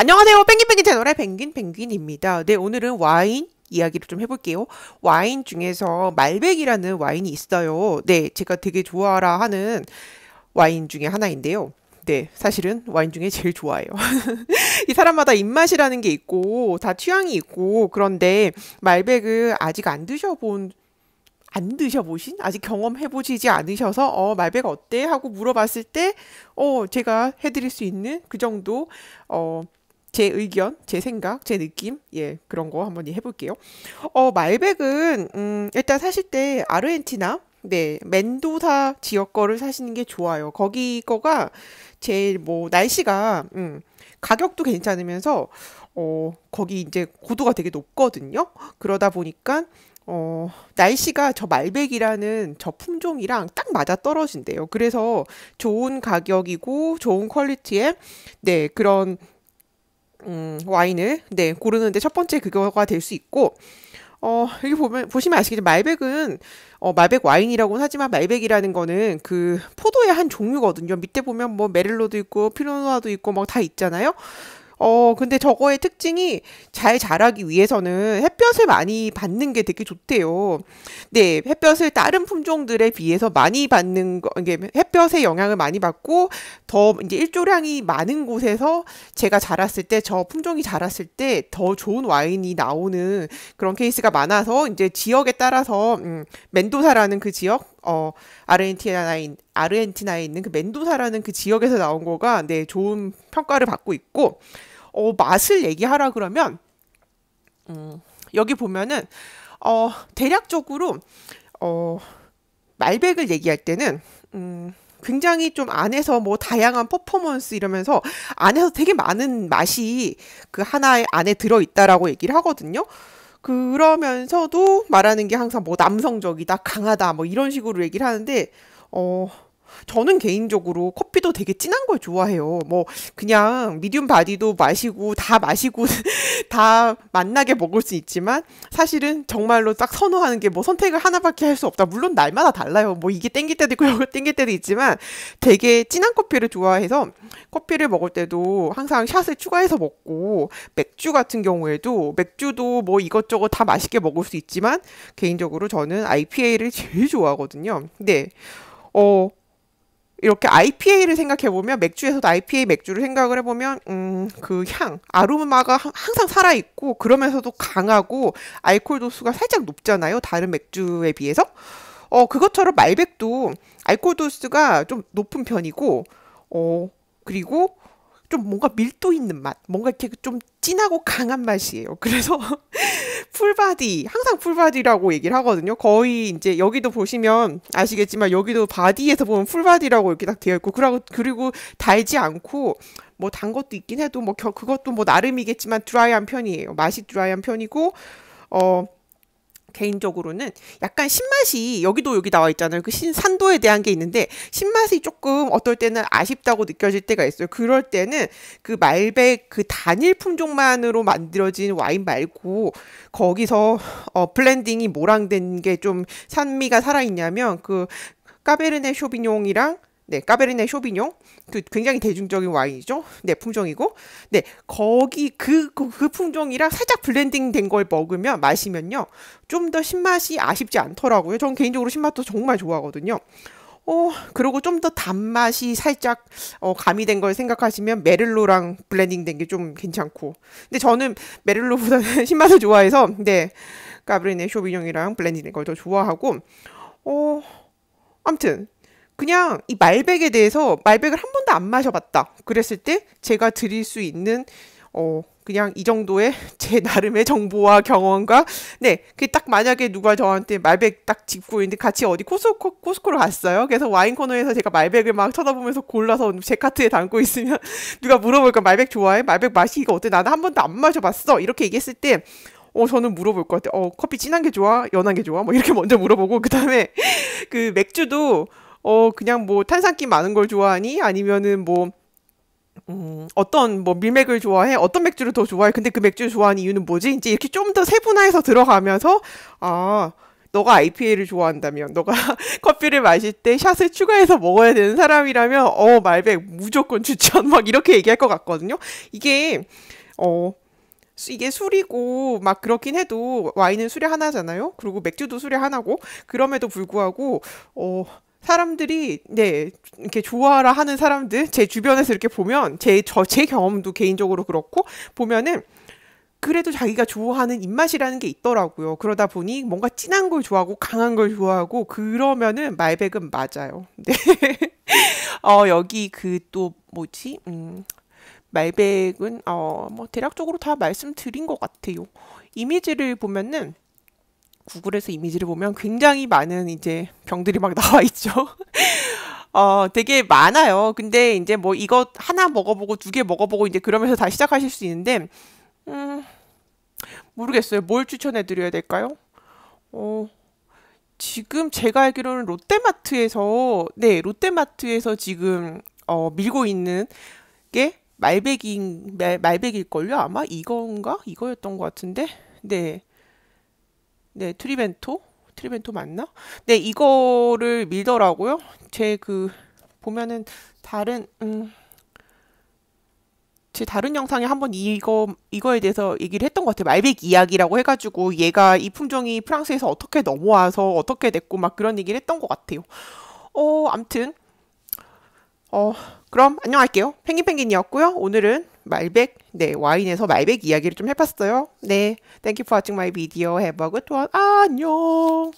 안녕하세요. 펭귄펭귄 채널의 펭귄펭귄입니다. 네, 오늘은 와인 이야기를 좀 해볼게요. 와인 중에서 말백이라는 와인이 있어요. 네, 제가 되게 좋아라 하는 와인 중에 하나인데요. 네, 사실은 와인 중에 제일 좋아해요. 이 사람마다 입맛이라는 게 있고, 다 취향이 있고, 그런데 말백을 아직 안 드셔본 안 드셔보신? 아직 경험해보시지 않으셔서, 어, 말백 어때? 하고 물어봤을 때, 어, 제가 해드릴 수 있는 그 정도, 어, 제 의견, 제 생각, 제 느낌, 예, 그런 거 한 번 해볼게요. 어, 말백은, 음, 일단 사실 때 아르헨티나, 네, 멘도사 지역 거를 사시는 게 좋아요. 거기 거가 제일 뭐, 날씨가, 음, 가격도 괜찮으면서, 어, 거기 이제 고도가 되게 높거든요. 그러다 보니까, 어, 날씨가 저 말백이라는 저 품종이랑 딱 맞아 떨어진대요. 그래서 좋은 가격이고, 좋은 퀄리티의, 네, 그런, 음, 와인을 네 고르는데 첫 번째 그거가 될 수 있고 어, 여기 보면, 보시면 아시겠지만, 말백은, 어, 말백 와인이라고는 하지만, 말백이라는 거는 그 포도의 한 종류거든요. 밑에 보면 뭐 메릴로도 있고, 피노누아도 있고, 막다 뭐 있잖아요. 어, 근데 저거의 특징이 잘 자라기 위해서는 햇볕을 많이 받는 게 되게 좋대요. 네, 햇볕을 다른 품종들에 비해서 많이 받는 거, 이게 햇볕의 영향을 많이 받고 더 이제 일조량이 많은 곳에서 제가 자랐을 때 저 품종이 자랐을 때 더 좋은 와인이 나오는 그런 케이스가 많아서 이제 지역에 따라서 음, 멘도사라는 그 지역 어 아르헨티나인 아르헨티나에 있는 그 멘도사라는 그 지역에서 나온 거가 네 좋은 평가를 받고 있고 어 맛을 얘기하라 그러면 음 여기 보면은 어 대략적으로 어 말백을 얘기할 때는 음 굉장히 좀 안에서 뭐 다양한 퍼포먼스 이러면서 안에서 되게 많은 맛이 그 하나의 안에 들어있다라고 얘기를 하거든요. 그러면서도 말하는 게 항상 뭐 남성적이다, 강하다, 뭐 이런 식으로 얘기를 하는데, 어, 저는 개인적으로 커피도 되게 진한 걸 좋아해요. 뭐 그냥 미디움 바디도 마시고 다 마시고 다만나게 먹을 수 있지만 사실은 정말로 딱 선호하는 게 뭐 선택을 하나밖에 할 수 없다. 물론 날마다 달라요. 뭐 이게 땡길 때도 있고 이거 땡길 때도 있지만 되게 진한 커피를 좋아해서 커피를 먹을 때도 항상 샷을 추가해서 먹고 맥주 같은 경우에도 맥주도 뭐 이것저것 다 맛있게 먹을 수 있지만 개인적으로 저는 IPA를 제일 좋아하거든요. 근데 어 이렇게 IPA를 생각해 보면 맥주에서도 IPA 맥주를 생각을 해보면 음 그 향 아로마가 항상 살아 있고 그러면서도 강하고 알코올 도수가 살짝 높잖아요 다른 맥주에 비해서 어 그것처럼 말백도 알코올 도수가 좀 높은 편이고 어 그리고 좀 뭔가 밀도 있는 맛, 뭔가 이렇게 좀 진하고 강한 맛이에요. 그래서 풀바디, 항상 풀바디라고 얘기를 하거든요. 거의 이제 여기도 보시면 아시겠지만 여기도 바디에서 보면 풀바디라고 이렇게 딱 되어 있고, 그리고, 그리고 달지 않고, 뭐 단 것도 있긴 해도 뭐 그것도 뭐 나름이겠지만 드라이한 편이에요. 맛이 드라이한 편이고, 어, 개인적으로는 약간 신맛이 여기도 여기 나와 있잖아요. 그 신, 산도에 대한 게 있는데 신맛이 조금 어떨 때는 아쉽다고 느껴질 때가 있어요. 그럴 때는 그 말백 그 단일 품종만으로 만들어진 와인 말고 거기서 어 블렌딩이 모랑된 게 좀 산미가 살아 있냐면 그 까베르네 쇼비뇽이랑 네, 까베르네 쇼비뇽. 그 굉장히 대중적인 와인이죠. 네, 품종이고. 네, 거기 그, 그, 그 품종이랑 살짝 블렌딩 된 걸 먹으면, 마시면요. 좀 더 신맛이 아쉽지 않더라고요. 전 개인적으로 신맛도 정말 좋아하거든요. 어, 그리고 좀 더 단맛이 살짝 어, 가미된 걸 생각하시면 메를로랑 블렌딩 된 게 좀 괜찮고. 근데 저는 메를로보다는 신맛을 좋아해서 네. 까베르네 쇼비뇽이랑 블렌딩 된 걸 더 좋아하고 어, 아무튼 그냥 이 말백에 대해서 말백을 한 번도 안 마셔봤다. 그랬을 때 제가 드릴 수 있는 어 그냥 이 정도의 제 나름의 정보와 경험과 네, 그 딱 만약에 누가 저한테 말백 딱 짚고 있는데 같이 어디 코스코 코스코를 갔어요. 그래서 와인 코너에서 제가 말백을 막 쳐다보면서 골라서 제 카트에 담고 있으면 누가 물어볼까 말백 좋아해? 말백 맛이 이거 어때? 나는 한 번도 안 마셔봤어. 이렇게 얘기했을 때 어, 저는 물어볼 것같아 어, 커피 진한 게 좋아? 연한 게 좋아? 뭐 이렇게 먼저 물어보고, 그 다음에 그 맥주도 어 그냥 뭐 탄산기 많은 걸 좋아하니 아니면은 뭐 음, 어떤 뭐 밀맥을 좋아해 어떤 맥주를 더 좋아해 근데 그 맥주를 좋아하는 이유는 뭐지 이제 이렇게 좀 더 세분화해서 들어가면서 아 너가 IPA를 좋아한다면, 너가 커피를 마실 때 샷을 추가해서 먹어야 되는 사람이라면, 어, 말백 무조건 추천. 막 이렇게 얘기할 것 같거든요. 이게, 어, 이게 술이고 막 그렇긴 해도 와인은 술이 하나잖아요. 그리고 맥주도 술이 하나고 그럼에도 불구하고 어 사람들이 네 이렇게 좋아라 하는 사람들 제 주변에서 이렇게 보면 제 저제 제 경험도 개인적으로 그렇고 보면은 그래도 자기가 좋아하는 입맛이라는 게 있더라고요. 그러다 보니 뭔가 진한 걸 좋아하고 강한 걸 좋아하고 그러면은 말백은 맞아요. 네. 어 여기 그 또 뭐지? 음. 말백은 어 뭐 대략적으로 다 말씀드린 것 같아요. 이미지를 보면은 구글에서 이미지를 보면 굉장히 많은 이제 병들이 막 나와 있죠. 어, 되게 많아요. 근데 이제 뭐 이거 하나 먹어보고 두 개 먹어보고 이제 그러면서 다 시작하실 수 있는데, 음, 모르겠어요. 뭘 추천해드려야 될까요? 어, 지금 제가 알기로는 롯데마트에서, 네, 롯데마트에서 지금, 어, 밀고 있는 게 말백인, 말, 말백일걸요? 아마 이건가? 이거였던 것 같은데? 네. 네, 트리벤토? 트리벤토 맞나? 네, 이거를 밀더라고요. 제 그, 보면은 다른, 음, 제 다른 영상에 한번 이거, 이거에 대해서 얘기를 했던 것 같아요. 말백 이야기라고 해가지고 얘가 이 품종이 프랑스에서 어떻게 넘어와서 어떻게 됐고 막 그런 얘기를 했던 것 같아요. 어, 암튼. 어, 그럼 안녕할게요. 펭귄펭귄이었고요. 오늘은 말백, 네, 와인에서 말백 이야기를 좀 해봤어요. 네, thank you for watching my video. Have a good one. 안녕.